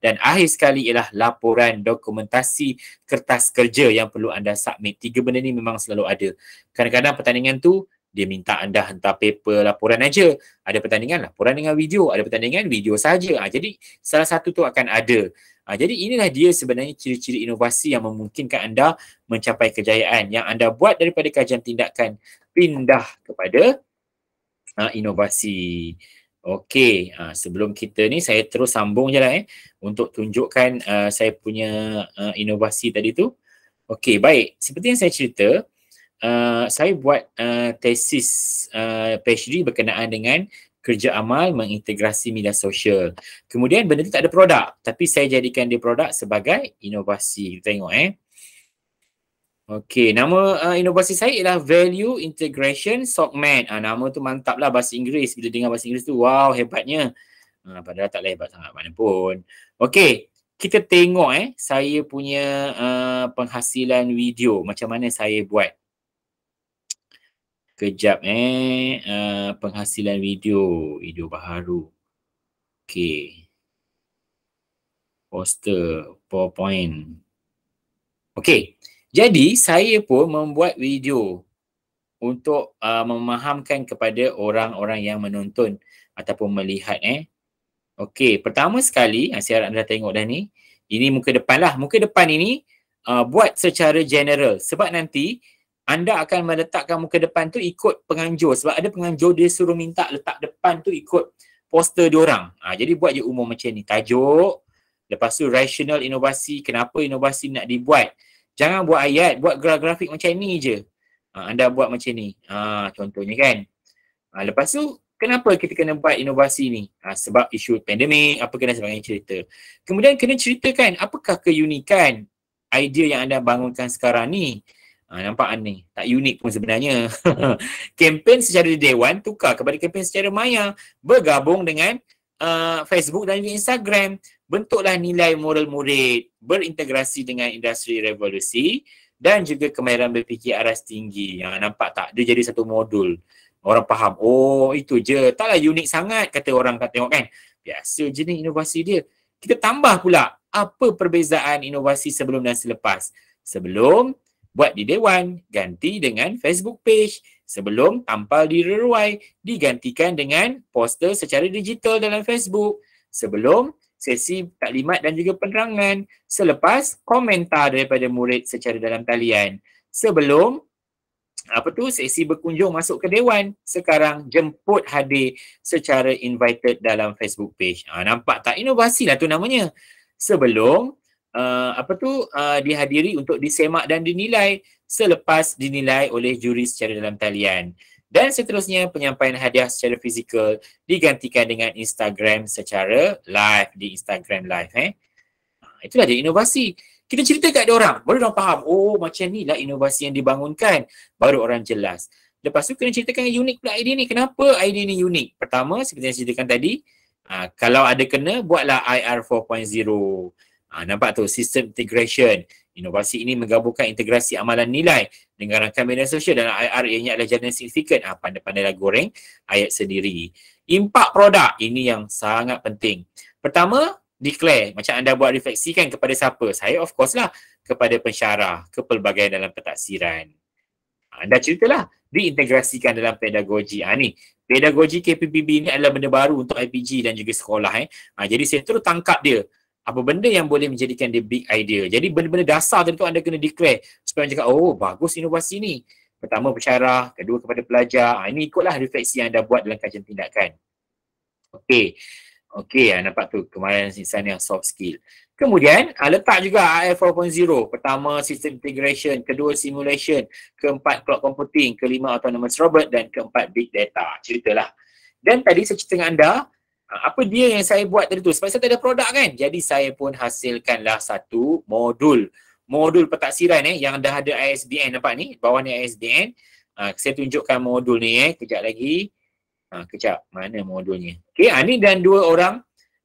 Dan akhir sekali ialah laporan dokumentasi kertas kerja yang perlu anda submit. Tiga benda ni memang selalu ada. Kadang-kadang pertandingan tu dia minta anda hantar paper laporan aja ada pertandingan laporan dengan video ada pertandingan video saja ha, jadi salah satu tu akan ada ha, jadi inilah dia sebenarnya ciri-ciri inovasi yang memungkinkan anda mencapai kejayaan yang anda buat daripada kajian tindakan pindah kepada ha, inovasi Okey, sebelum kita ni saya terus sambung je lah eh untuk tunjukkan uh, saya punya uh, inovasi tadi tu. Okey, baik. Seperti yang saya cerita, Uh, saya buat uh, tesis uh, PhD berkenaan dengan kerja amal mengintegrasi media sosial. Kemudian benda tu tak ada produk tapi saya jadikan dia produk sebagai inovasi. Kita tengok eh. Okey, nama uh, inovasi saya ialah Value Integration Sockman. Ah nama tu mantap lah bahasa Inggeris. Bila dengar bahasa Inggeris tu, wow hebatnya. Uh, padahal tak hebat sangat mana pun. Okey, kita tengok eh saya punya uh, penghasilan video macam mana saya buat. Kejap eh. Uh, penghasilan video. Video baru. Okay. Poster. PowerPoint. Okay. Jadi saya pun membuat video untuk uh, memahamkan kepada orang-orang yang menonton ataupun melihat eh. Okey, pertama sekali, eh, saya harap anda tengok dah ni. Ini muka depan lah. Muka depan ini uh, buat secara general. Sebab nanti anda akan meletakkan muka depan tu ikut penganjur sebab ada penganjur dia suruh minta letak depan tu ikut poster dia orang. Ha, jadi buat je umum macam ni. Tajuk, lepas tu rational inovasi, kenapa inovasi nak dibuat. Jangan buat ayat, buat grafik macam ni je. Ha, anda buat macam ni. Ha, contohnya kan. Ha, lepas tu kenapa kita kena buat inovasi ni? Ha, sebab isu pandemik, apa kena sebagainya cerita. Kemudian kena ceritakan apakah keunikan idea yang anda bangunkan sekarang ni. Ha, nampak aneh. Tak unik pun sebenarnya. kempen secara dewan tukar kepada kempen secara maya. Bergabung dengan uh, Facebook dan Instagram. Bentuklah nilai moral murid. Berintegrasi dengan industri revolusi. Dan juga kemahiran berfikir aras tinggi. Ha, nampak tak? Dia jadi satu modul. Orang faham. Oh itu je. Taklah unik sangat kata orang kat tengok kan. Biasa je ni inovasi dia. Kita tambah pula apa perbezaan inovasi sebelum dan selepas. Sebelum buat di dewan, ganti dengan Facebook page. Sebelum tampal di reruai, digantikan dengan poster secara digital dalam Facebook. Sebelum sesi taklimat dan juga penerangan. Selepas komentar daripada murid secara dalam talian. Sebelum apa tu sesi berkunjung masuk ke dewan sekarang jemput hadir secara invited dalam Facebook page. Ha, nampak tak inovasi lah tu namanya. Sebelum uh, apa tu uh, dihadiri untuk disemak dan dinilai selepas dinilai oleh juri secara dalam talian. Dan seterusnya penyampaian hadiah secara fizikal digantikan dengan Instagram secara live di Instagram live eh. Ah, itulah dia inovasi. Kita cerita kat dia orang, baru orang faham. Oh, macam ni lah inovasi yang dibangunkan. Baru orang jelas. Lepas tu kena ceritakan yang unik pula idea ni. Kenapa idea ni unik? Pertama, seperti yang saya ceritakan tadi, ah, kalau ada kena, buatlah IR Ha, nampak tu sistem integration. Inovasi ini menggabungkan integrasi amalan nilai dengan rangka media sosial dan IR ianya adalah jalan signifikan. Ha, pandai-pandai lah goreng ayat sendiri. Impak produk ini yang sangat penting. Pertama, declare. Macam anda buat refleksi kan kepada siapa? Saya of course lah kepada pensyarah, kepelbagai dalam pentaksiran. Anda ha, ceritalah, diintegrasikan dalam pedagogi. Ha, ni, pedagogi KPPB ini adalah benda baru untuk IPG dan juga sekolah. Eh. Ha, jadi saya terus tangkap dia apa benda yang boleh menjadikan dia big idea. Jadi benda-benda dasar tentu anda kena declare supaya orang cakap, oh bagus inovasi ni. Pertama pesyarah, kedua kepada pelajar. Ha, ini ikutlah refleksi yang anda buat dalam kajian tindakan. Okey. Okey, ah, nampak tu kemarin sisan yang soft skill. Kemudian ah, letak juga AI 4.0. Pertama sistem integration, kedua simulation, keempat cloud computing, kelima autonomous robot dan keempat big data. Ceritalah. Dan tadi saya cerita dengan anda, apa dia yang saya buat tadi tu sebab saya tak ada produk kan jadi saya pun hasilkanlah satu modul modul pentaksiran eh yang dah ada ISBN nampak ni bawah ni ISBN uh, ha, saya tunjukkan modul ni eh kejap lagi ha, uh, kejap mana modulnya Okay, ha, ni dan dua orang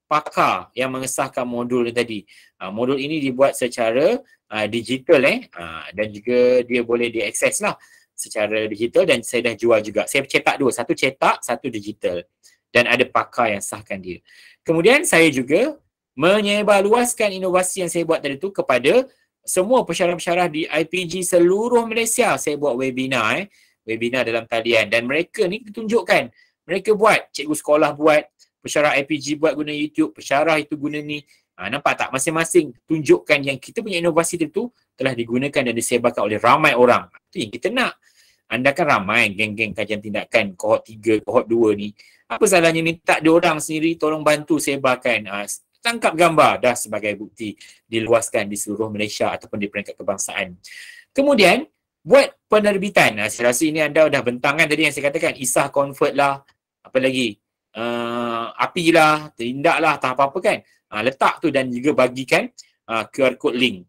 pakar yang mengesahkan modul tadi uh, modul ini dibuat secara uh, digital eh uh, dan juga dia boleh diakses lah secara digital dan saya dah jual juga saya cetak dua satu cetak satu digital dan ada pakar yang sahkan dia. Kemudian saya juga menyebarluaskan inovasi yang saya buat tadi tu kepada semua pesyarah-pesyarah di IPG seluruh Malaysia. Saya buat webinar eh. Webinar dalam talian dan mereka ni tunjukkan. Mereka buat, cikgu sekolah buat, pesyarah IPG buat guna YouTube, pesyarah itu guna ni. Ha, nampak tak? Masing-masing tunjukkan yang kita punya inovasi tu telah digunakan dan disebarkan oleh ramai orang. Itu yang kita nak. Anda kan ramai geng-geng kajian tindakan kohort 3, kohort 2 ni apa salahnya minta dia orang sendiri tolong bantu sebarkan uh, tangkap gambar dah sebagai bukti diluaskan di seluruh Malaysia ataupun di peringkat kebangsaan. Kemudian buat penerbitan. Uh, saya rasa ini anda dah bentangkan tadi yang saya katakan isah convert lah apa lagi uh, lah, terindak lah tak apa-apa kan. Uh, letak tu dan juga bagikan uh, QR code link.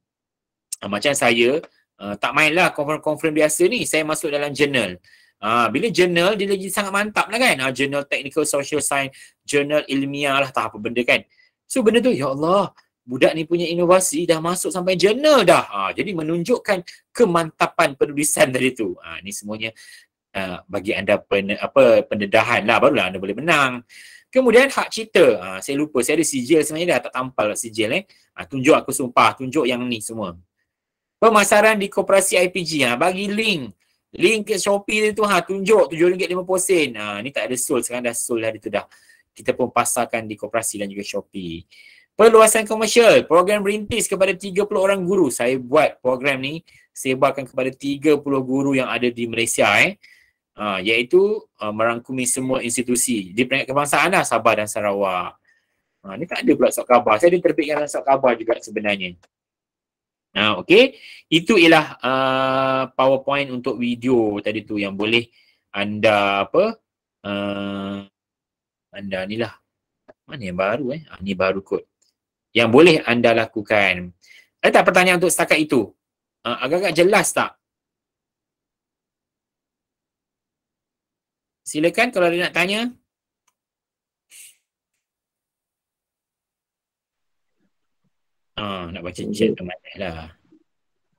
Uh, macam saya uh, tak mainlah konferen-konferen biasa ni saya masuk dalam jurnal. Ha, bila jurnal dia lagi sangat mantap lah kan. Ha, jurnal technical social science, jurnal ilmiah lah tak apa benda kan. So benda tu, ya Allah, budak ni punya inovasi dah masuk sampai jurnal dah. Ha, jadi menunjukkan kemantapan penulisan dari tu. Ha, ni semuanya uh, bagi anda pen, apa, pendedahan lah, barulah anda boleh menang. Kemudian hak cipta. Ha, saya lupa, saya ada sijil sebenarnya dah, tak tampal lah sijil eh. Ha, tunjuk aku sumpah, tunjuk yang ni semua. Pemasaran di koperasi IPG. Ha, bagi link link ke Shopee dia tu ha tunjuk RM7.50 ha ni tak ada sold sekarang dah sold dah dia tu dah kita pun pasarkan di koperasi dan juga Shopee Perluasan komersial, program berintis kepada 30 orang guru. Saya buat program ni, sebarkan kepada 30 guru yang ada di Malaysia eh. Ha, iaitu uh, merangkumi semua institusi di peringkat kebangsaan lah Sabah dan Sarawak. Ha, ni tak ada pula sok khabar. Saya ada terbitkan sok khabar juga sebenarnya. Ha, okay. Itu ialah uh, powerpoint untuk video tadi tu yang boleh anda apa uh, anda ni lah. Mana yang baru eh? Ah, ni baru kot. Yang boleh anda lakukan. Ada eh, tak pertanyaan untuk setakat itu? Uh, agak-agak jelas tak? Silakan kalau ada nak tanya. Ah, nak baca chat ke mana lah.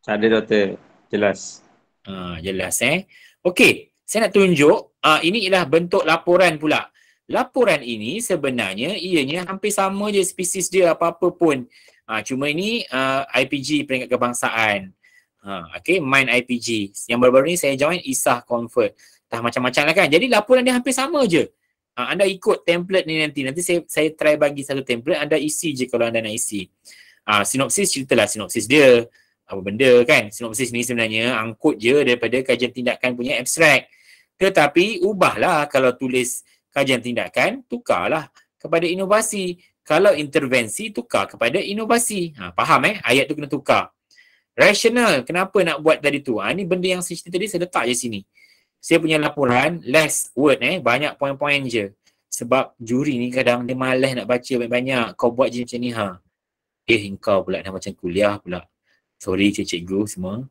Tak ada doktor. Jelas. Ah, jelas eh. Okey, saya nak tunjuk ah, ini ialah bentuk laporan pula. Laporan ini sebenarnya ianya hampir sama je spesies dia apa-apa pun. Ah, cuma ini ah, IPG peringkat kebangsaan. Ha, okay, main IPG. Yang baru-baru ni saya join ISAH Convert. Tah macam-macam lah kan. Jadi laporan dia hampir sama je. Ha, anda ikut template ni nanti. Nanti saya, saya try bagi satu template. Anda isi je kalau anda nak isi uh, sinopsis ceritalah sinopsis dia apa benda kan sinopsis ni sebenarnya angkut je daripada kajian tindakan punya abstract tetapi ubahlah kalau tulis kajian tindakan tukarlah kepada inovasi kalau intervensi tukar kepada inovasi ha, faham eh ayat tu kena tukar rasional kenapa nak buat tadi tu ha, ni benda yang saya cerita tadi saya letak je sini saya punya laporan less word eh banyak poin-poin je sebab juri ni kadang dia malas nak baca banyak-banyak kau buat je macam ni ha eh engkau pula dah macam kuliah pula sorry cikgu semua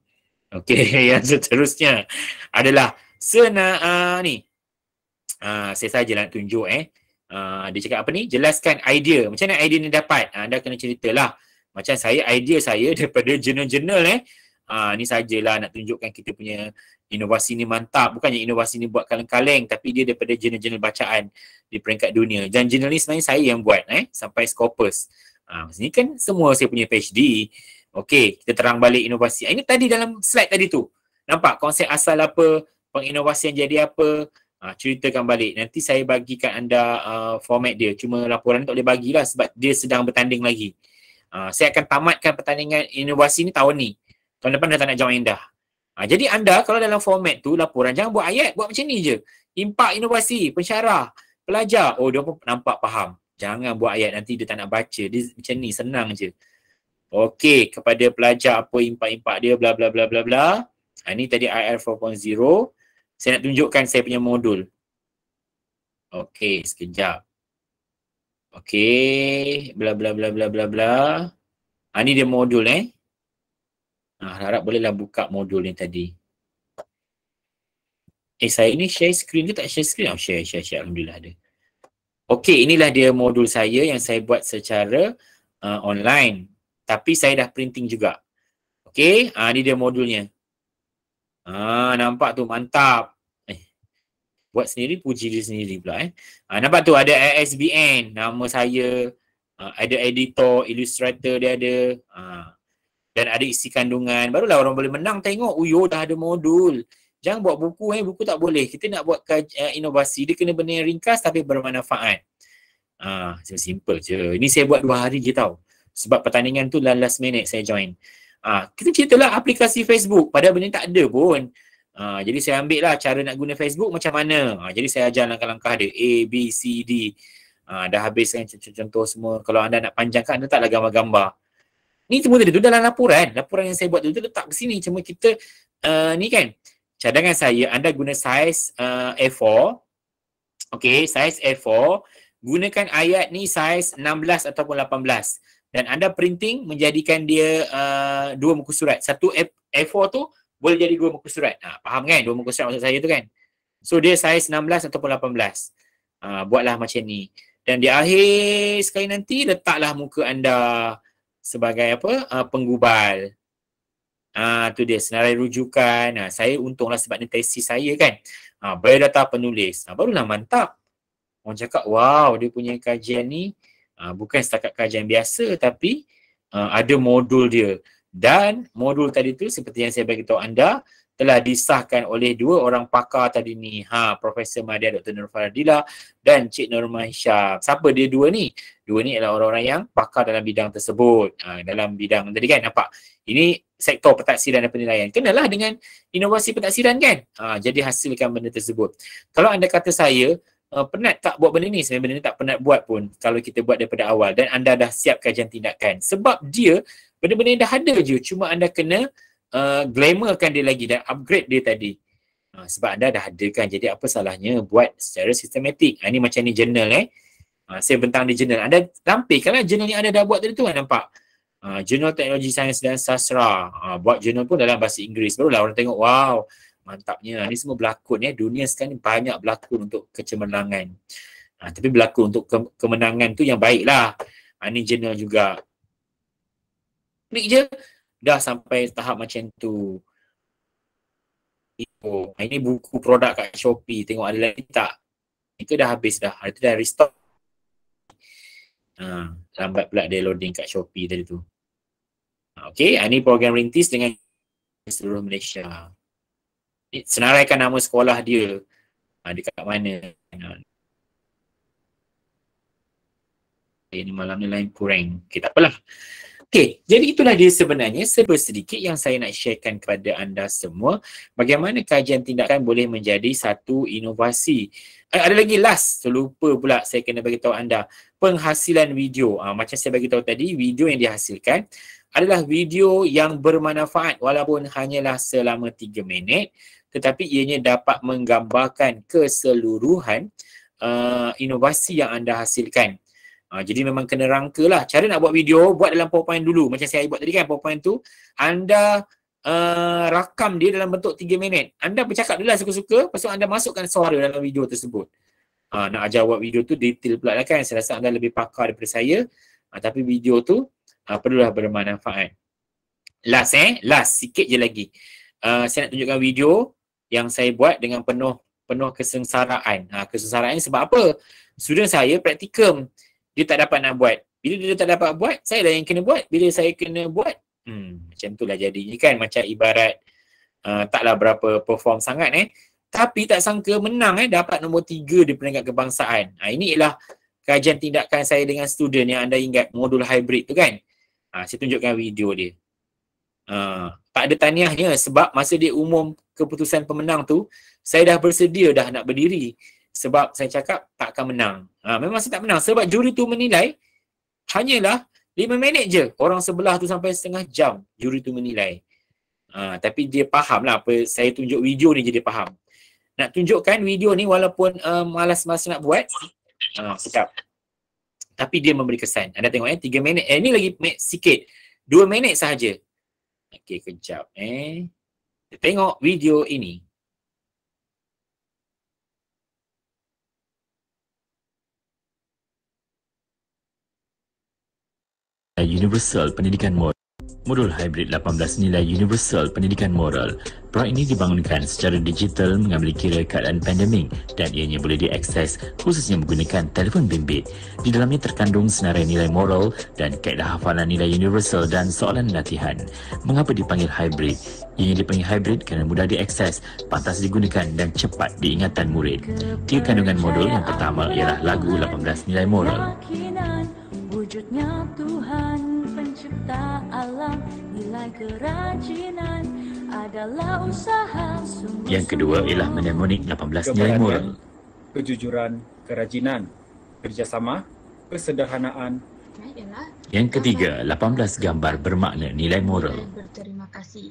okay yang seterusnya adalah sena uh, ah, ni uh, saya saja nak tunjuk eh Uh, dia cakap apa ni? Jelaskan idea. Macam mana idea ni dapat? Uh, anda kena ceritalah. Macam saya, idea saya daripada jurnal-jurnal eh. Uh, ni sajalah nak tunjukkan kita punya inovasi ni mantap. Bukannya inovasi ni buat kaleng-kaleng tapi dia daripada jurnal-jurnal bacaan di peringkat dunia. Dan jurnal ni sebenarnya saya yang buat eh. Sampai skopus. Ha, sini kan semua saya punya PhD. Okey, kita terang balik inovasi. Ah, ini tadi dalam slide tadi tu. Nampak konsep asal apa, penginovasi yang jadi apa, ha, ceritakan balik. Nanti saya bagikan anda uh, format dia. Cuma laporan tak boleh bagilah sebab dia sedang bertanding lagi. Ha, saya akan tamatkan pertandingan inovasi ni tahun ni. Tahun depan dah tak nak join dah. Ha, jadi anda kalau dalam format tu laporan jangan buat ayat, buat macam ni je. Impak inovasi, pensyarah, pelajar. Oh, dia pun nampak faham. Jangan buat ayat nanti dia tak nak baca. Dia macam ni senang je. Okey, kepada pelajar apa impak-impak dia bla bla bla bla bla. Ha, ini tadi IR 4.0. Saya nak tunjukkan saya punya modul. Okey, sekejap. Okey, bla bla bla bla bla bla. Ha, ini dia modul eh. Ha, harap bolehlah buka modul ni tadi. Eh, saya ni share screen ke tak share screen? Oh, share, share, share. Alhamdulillah ada. Okey, inilah dia modul saya yang saya buat secara uh, online. Tapi saya dah printing juga. Okey, uh, ah, ini dia modulnya. Ah, uh, nampak tu mantap. Eh, buat sendiri puji diri sendiri pula eh. Uh, nampak tu ada ISBN, nama saya, uh, ada editor, illustrator dia ada. Uh, dan ada isi kandungan. Barulah orang boleh menang tengok. Uyo dah ada modul. Jangan buat buku eh, buku tak boleh. Kita nak buat kaj- eh, inovasi, dia kena benda yang ringkas tapi bermanfaat. Ah, ha, simple je. Ini saya buat dua hari je tau. Sebab pertandingan tu last minute saya join. Ah, ha, kita ceritalah aplikasi Facebook. Pada benda tak ada pun. Ha, jadi saya ambil lah cara nak guna Facebook macam mana. Ha, jadi saya ajar langkah-langkah dia. A, B, C, D. Ha, dah habis kan contoh-contoh semua. Kalau anda nak panjangkan, anda taklah gambar-gambar. Ni semua tadi tu dalam laporan. Laporan yang saya buat tu, tu letak ke sini. Cuma kita uh, ni kan, cadangan saya anda guna saiz uh, eh, A4 okey saiz A4 gunakan ayat ni saiz 16 ataupun 18 dan anda printing menjadikan dia uh, dua muka surat satu A4 tu boleh jadi dua muka surat ha, faham kan dua muka surat maksud saya tu kan so dia saiz 16 ataupun 18 uh, ah, buatlah macam ni dan di akhir sekali nanti letaklah muka anda sebagai apa uh, penggubal Ah tu dia senarai rujukan. Ah saya untunglah sebab ni tesis saya kan. Ah ha, bio data penulis. Ah barulah mantap. Orang cakap wow dia punya kajian ni ah bukan setakat kajian biasa tapi ah, ada modul dia dan modul tadi tu seperti yang saya beritahu anda telah disahkan oleh dua orang pakar tadi ni ha Profesor Madia Dr. Nur Faradila dan Cik Nur Hisham siapa dia dua ni? dua ni adalah orang-orang yang pakar dalam bidang tersebut ha, dalam bidang tadi kan nampak ini sektor pentaksiran dan penilaian kenalah dengan inovasi pentaksiran kan ha, jadi hasilkan benda tersebut kalau anda kata saya Uh, penat tak buat benda ni sebenarnya benda ni tak penat buat pun kalau kita buat daripada awal dan anda dah siap kajian tindakan sebab dia benda-benda yang dah ada je cuma anda kena uh, glamourkan dia lagi dan upgrade dia tadi uh, sebab anda dah ada kan jadi apa salahnya buat secara sistematik uh, ha, ni macam ni journal eh uh, ha, saya bentang di journal anda tampilkanlah journal yang anda dah buat tadi tu kan nampak uh, journal teknologi sains dan sastra uh, buat journal pun dalam bahasa Inggeris barulah orang tengok wow mantapnya Ini semua berlakon eh. dunia sekarang ni banyak berlakon untuk kecemerlangan uh, tapi berlakon untuk ke- kemenangan tu yang baiklah Ini jurnal juga klik je dah sampai tahap macam tu oh, ini buku produk kat Shopee tengok ada lagi tak itu dah habis dah itu dah restock ha, lambat pula dia loading kat Shopee tadi tu ah, Okay, ini program rintis dengan seluruh Malaysia. Senaraikan nama sekolah dia ha, dekat mana. ini eh, malam ni lain kurang. Okay, apalah. Okey, jadi itulah dia sebenarnya seber sedikit yang saya nak sharekan kepada anda semua bagaimana kajian tindakan boleh menjadi satu inovasi. Eh, ada lagi last, terlupa pula saya kena bagi tahu anda penghasilan video. Ha, macam saya bagi tahu tadi, video yang dihasilkan adalah video yang bermanfaat walaupun hanyalah selama 3 minit tetapi ianya dapat menggambarkan keseluruhan uh, inovasi yang anda hasilkan Ha, jadi memang kena rangka lah. Cara nak buat video, buat dalam PowerPoint dulu. Macam saya buat tadi kan PowerPoint tu. Anda uh, rakam dia dalam bentuk 3 minit. Anda bercakap dulu lah suka-suka. Lepas tu anda masukkan suara dalam video tersebut. Ha, nak ajar buat video tu detail pula lah kan. Saya rasa anda lebih pakar daripada saya. Ha, tapi video tu ha, perlulah bermanfaat. Last eh. Last. Sikit je lagi. Uh, saya nak tunjukkan video yang saya buat dengan penuh penuh kesengsaraan. Ha, kesengsaraan sebab apa? Student saya praktikum dia tak dapat nak buat. Bila dia tak dapat buat, saya dah yang kena buat. Bila saya kena buat, hmm, macam itulah jadinya kan. Macam ibarat uh, taklah berapa perform sangat eh. Tapi tak sangka menang eh, dapat nombor tiga di peringkat kebangsaan. Ha, ini ialah kajian tindakan saya dengan student yang anda ingat modul hybrid tu kan. Ha, saya tunjukkan video dia. Ha, tak ada taniahnya sebab masa dia umum keputusan pemenang tu, saya dah bersedia dah nak berdiri sebab saya cakap tak akan menang. Ha, memang saya tak menang sebab juri tu menilai hanyalah 5 minit je. Orang sebelah tu sampai setengah jam juri tu menilai. Ha, tapi dia faham lah apa saya tunjuk video ni je dia faham. Nak tunjukkan video ni walaupun uh, eh, malas masa nak buat. Ha, sekap. Tapi dia memberi kesan. Anda tengok eh 3 minit. Eh ni lagi mek, sikit. 2 minit sahaja. Okey kejap eh. tengok video ini. Universal Pendidikan Moral. Modul hybrid 18 nilai universal pendidikan moral. Proyek ini dibangunkan secara digital mengambil kira keadaan pandemik dan ianya boleh diakses khususnya menggunakan telefon bimbit. Di dalamnya terkandung senarai nilai moral dan kaedah hafalan nilai universal dan soalan latihan. Mengapa dipanggil hybrid? Ianya dipanggil hybrid kerana mudah diakses, pantas digunakan dan cepat diingatan murid. Tiga kandungan modul yang pertama ialah lagu 18 nilai moral. Wujudnya Tuhan pencipta alam Nilai kerajinan adalah usaha sungguh Yang kedua ialah menemunik 18 nilai moral Kejujuran, kerajinan, kerjasama, kesederhanaan Yang ketiga, 18 gambar bermakna nilai moral Terima kasih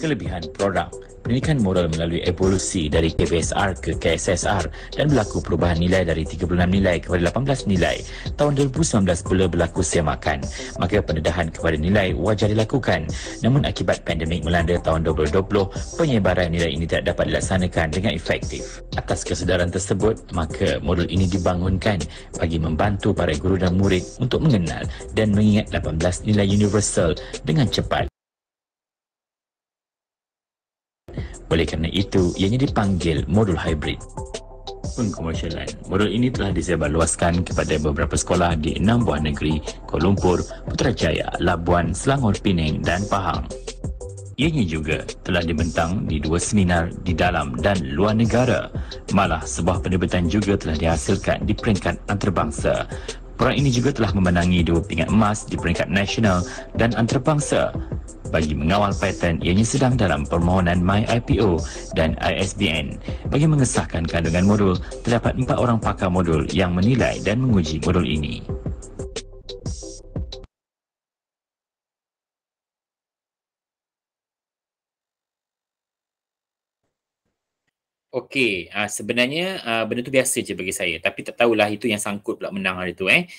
Kelebihan produk pendidikan moral melalui evolusi dari KBSR ke KSSR dan berlaku perubahan nilai dari 36 nilai kepada 18 nilai. Tahun 2019 pula berlaku semakan. Maka pendedahan kepada nilai wajar dilakukan. Namun akibat pandemik melanda tahun 2020, penyebaran nilai ini tidak dapat dilaksanakan dengan efektif. Atas kesedaran tersebut, maka modul ini dibangunkan bagi membantu para guru dan murid untuk mengenal dan mengingat 18 nilai universal dengan cepat. Oleh kerana itu, ianya dipanggil modul hybrid. Pengkomersialan modul ini telah disebarluaskan kepada beberapa sekolah di enam buah negeri Kuala Lumpur, Putrajaya, Labuan, Selangor, Pinang dan Pahang. Ianya juga telah dibentang di dua seminar di dalam dan luar negara. Malah sebuah penerbitan juga telah dihasilkan di peringkat antarabangsa. Perang ini juga telah memenangi dua pingat emas di peringkat nasional dan antarabangsa bagi mengawal patent ianya sedang dalam permohonan MyIPO dan ISBN. Bagi mengesahkan kandungan modul, terdapat empat orang pakar modul yang menilai dan menguji modul ini. Okey, ah, sebenarnya ah, benda tu biasa je bagi saya tapi tak tahulah itu yang sangkut pula menang hari tu eh.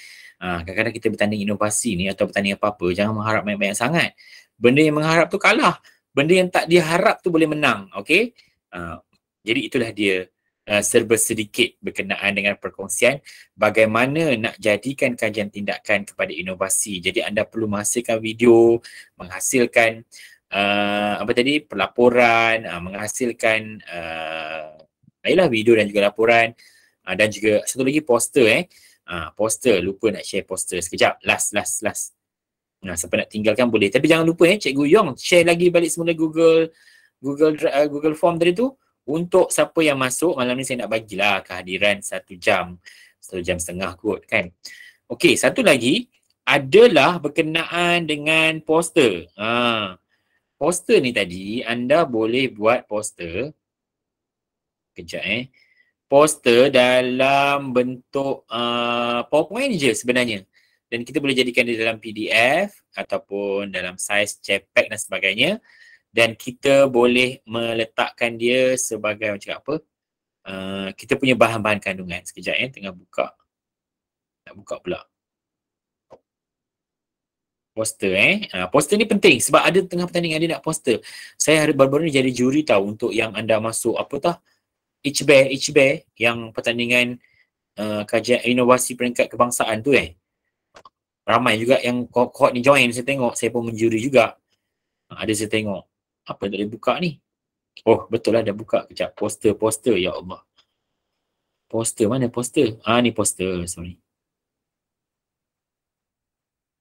Ha, kadang-kadang kita bertanding inovasi ni atau bertanding apa-apa jangan mengharap banyak-banyak sangat benda yang mengharap tu kalah benda yang tak diharap tu boleh menang okay? uh, jadi itulah dia uh, serba sedikit berkenaan dengan perkongsian bagaimana nak jadikan kajian tindakan kepada inovasi jadi anda perlu menghasilkan video menghasilkan uh, apa tadi pelaporan uh, menghasilkan uh, ialah video dan juga laporan uh, dan juga satu lagi poster eh uh, poster lupa nak share poster sekejap last last last nah ha, siapa nak tinggalkan boleh tapi jangan lupa eh cikgu Yong share lagi balik semula Google Google uh, Google form tadi tu untuk siapa yang masuk malam ni saya nak bagilah kehadiran satu jam satu jam setengah kot kan okey satu lagi adalah berkenaan dengan poster ha poster ni tadi anda boleh buat poster kejap eh poster dalam bentuk uh, PowerPoint je sebenarnya. Dan kita boleh jadikan dia dalam PDF ataupun dalam size JPEG dan sebagainya. Dan kita boleh meletakkan dia sebagai macam apa? Uh, kita punya bahan-bahan kandungan. Sekejap ya, tengah buka. Nak buka pula. Poster eh. Ha, poster ni penting sebab ada tengah pertandingan dia nak poster. Saya hari baru-baru ni jadi juri tau untuk yang anda masuk apa tau Ichbe Ichbe yang pertandingan uh, kajian inovasi peringkat kebangsaan tu eh ramai juga yang kohort ni join saya tengok saya pun menjuri juga ada saya tengok apa yang dia buka ni oh betul lah dia buka kejap poster poster ya Allah poster mana poster ah ni poster sorry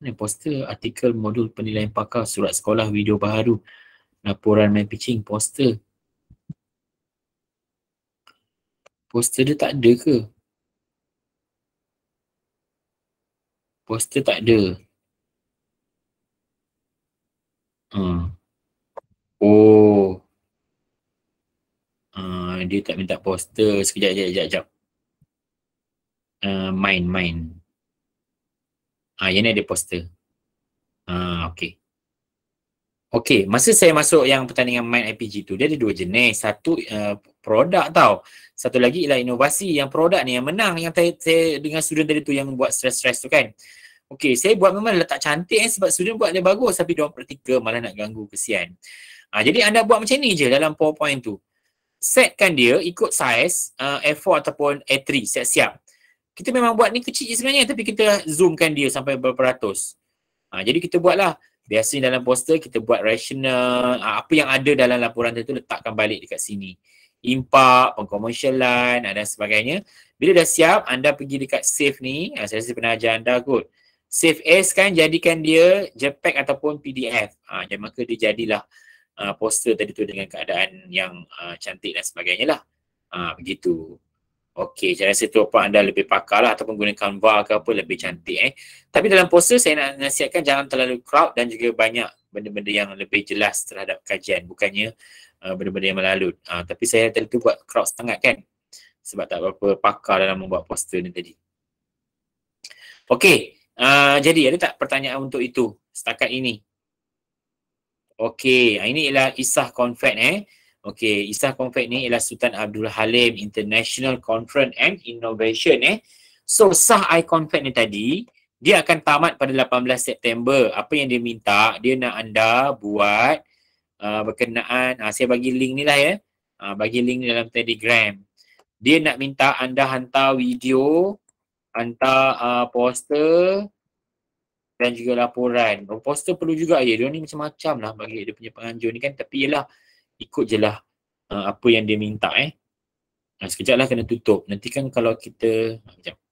ni poster artikel modul penilaian pakar surat sekolah video baharu laporan main pitching poster poster dia tak ada ke? Poster tak ada. Hmm. Oh. Uh, dia tak minta poster. Sekejap, sekejap, sekejap, sekejap. Uh, main, main. Ah, uh, yang ni ada poster. Ah, uh, okay. Okay, masa saya masuk yang pertandingan main IPG tu, dia ada dua jenis. Satu, uh, produk tau. Satu lagi ialah inovasi yang produk ni yang menang yang saya, saya dengan student tadi tu yang buat stress-stress tu kan. Okay, saya buat memang letak cantik eh, sebab student buat dia bagus tapi dia praktikal malah nak ganggu kesian. Ha, jadi anda buat macam ni je dalam PowerPoint tu. Setkan dia ikut size uh, A4 ataupun A3 siap-siap. Kita memang buat ni kecil je sebenarnya tapi kita zoomkan dia sampai berapa ratus. Ha, jadi kita buatlah. Biasanya dalam poster kita buat rational ah, apa yang ada dalam laporan tu letakkan balik dekat sini. Impak, pengkomersialan uh, dan sebagainya. Bila dah siap anda pergi dekat save ni, uh, saya rasa pernah ajar anda kot. Save as kan jadikan dia JPEG ataupun PDF. Uh, jadi maka dia jadilah uh, poster tadi tu dengan keadaan yang uh, cantik dan sebagainya lah. Uh, begitu. Okey, saya rasa tu apa anda lebih pakar lah ataupun guna Canva ke apa lebih cantik eh. Tapi dalam poster saya nak nasihatkan jangan terlalu crowd dan juga banyak benda-benda yang lebih jelas terhadap kajian. Bukannya uh, benda-benda yang melalut. Uh, tapi saya tadi tu buat crowd setengah kan. Sebab tak berapa pakar dalam membuat poster ni tadi. Okey, uh, jadi ada tak pertanyaan untuk itu setakat ini? Okey, uh, ini ialah Isah Confet eh. Okey, Isah Confect ni ialah Sultan Abdul Halim International Conference and Innovation eh. So sah I Confect ni tadi, dia akan tamat pada 18 September. Apa yang dia minta, dia nak anda buat uh, berkenaan, uh, saya bagi link ni lah ya. Uh, bagi link dalam Telegram. Dia nak minta anda hantar video, hantar uh, poster dan juga laporan. Oh, poster perlu juga ya. Dia ni macam-macam lah bagi dia punya penganjur ni kan. Tapi ialah ikut je lah uh, apa yang dia minta eh. Uh, sekejap lah kena tutup. Nanti kan kalau kita, sekejap.